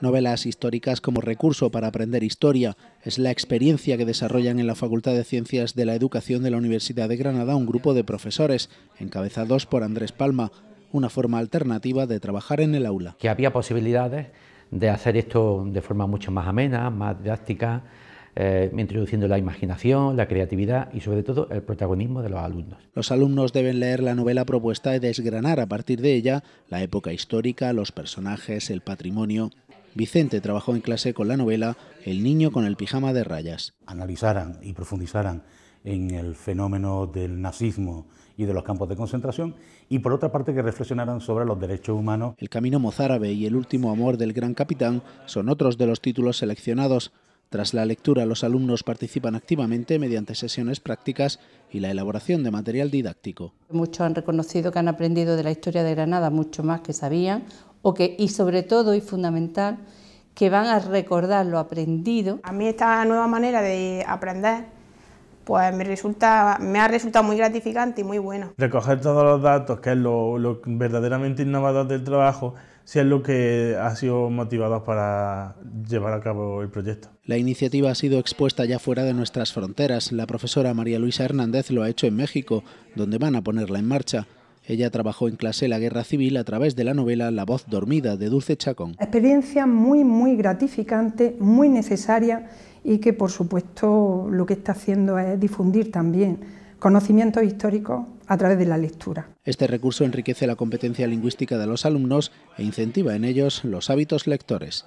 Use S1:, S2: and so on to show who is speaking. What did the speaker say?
S1: Novelas históricas como recurso para aprender historia es la experiencia que desarrollan en la Facultad de Ciencias de la Educación de la Universidad de Granada un grupo de profesores, encabezados por Andrés Palma, una forma alternativa de trabajar en el aula. Que había posibilidades de hacer esto de forma mucho más amena, más didáctica, eh, introduciendo la imaginación, la creatividad y sobre todo el protagonismo de los alumnos. Los alumnos deben leer la novela propuesta y desgranar a partir de ella la época histórica, los personajes, el patrimonio Vicente trabajó en clase con la novela El niño con el pijama de rayas. Analizaran y profundizaran en el fenómeno del nazismo y de los campos de concentración, y por otra parte que reflexionaran sobre los derechos humanos. El Camino Mozárabe y El último amor del gran capitán son otros de los títulos seleccionados. Tras la lectura, los alumnos participan activamente mediante sesiones prácticas y la elaboración de material didáctico. Muchos han reconocido que han aprendido de la historia de Granada mucho más que sabían y sobre todo y fundamental, que van a recordar lo aprendido. A mí esta nueva manera de aprender pues me, me ha resultado muy gratificante y muy bueno. Recoger todos los datos, que es lo, lo verdaderamente innovador del trabajo, si es lo que ha sido motivado para llevar a cabo el proyecto. La iniciativa ha sido expuesta ya fuera de nuestras fronteras. La profesora María Luisa Hernández lo ha hecho en México, donde van a ponerla en marcha. Ella trabajó en clase la guerra civil a través de la novela La voz dormida de Dulce Chacón. Experiencia muy, muy gratificante, muy necesaria y que por supuesto lo que está haciendo es difundir también conocimientos históricos a través de la lectura. Este recurso enriquece la competencia lingüística de los alumnos e incentiva en ellos los hábitos lectores.